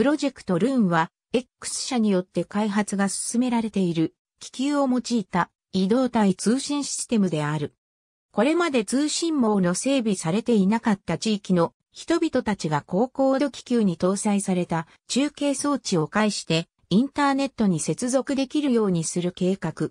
プロジェクトルーンは、X 社によって開発が進められている、気球を用いた移動体通信システムである。これまで通信網の整備されていなかった地域の人々たちが高高度気球に搭載された中継装置を介してインターネットに接続できるようにする計画。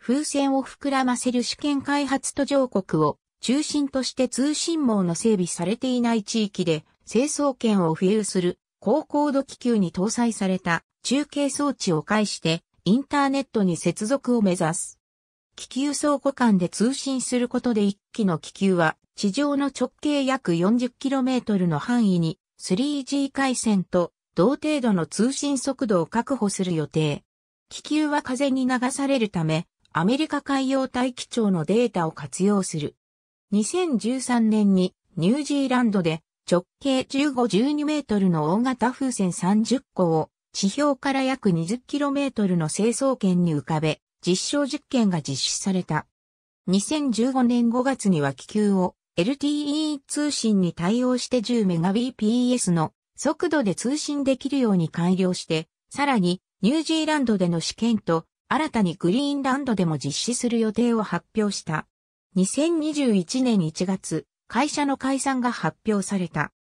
風船を膨らませる試験開発途上国を中心として通信網の整備されていない地域で成層圏を浮遊する高高度気球に搭載された中継装置を介してインターネットに接続を目指す。気球倉庫間で通信することで1機の気球は地上の直径約 40km の範囲に 3G 回線と同程度の通信速度を確保する予定。気球は風に流されるため、アメリカ海洋大気庁のデータを活用する。2013年にニュージーランドで直径15-12メートルの大型風船30個を地表から約2 0トルの成層圏に浮かべ、実証実験が実施された。2015年5月には気球を LTE 通信に対応して 10Mbps の速度で通信できるように改良して、さらにニュージーランドでの試験と新たにグリーンランドでも実施する予定を発表した。2021年1月、会社の解散が発表された。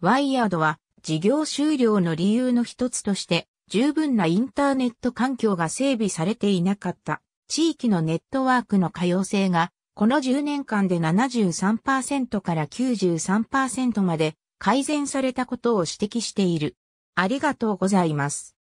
ワイヤードは事業終了の理由の一つとして、十分なインターネット環境が整備されていなかった。地域のネットワークの可用性が、この10年間で73%から93%まで改善されたことを指摘している。ありがとうございます。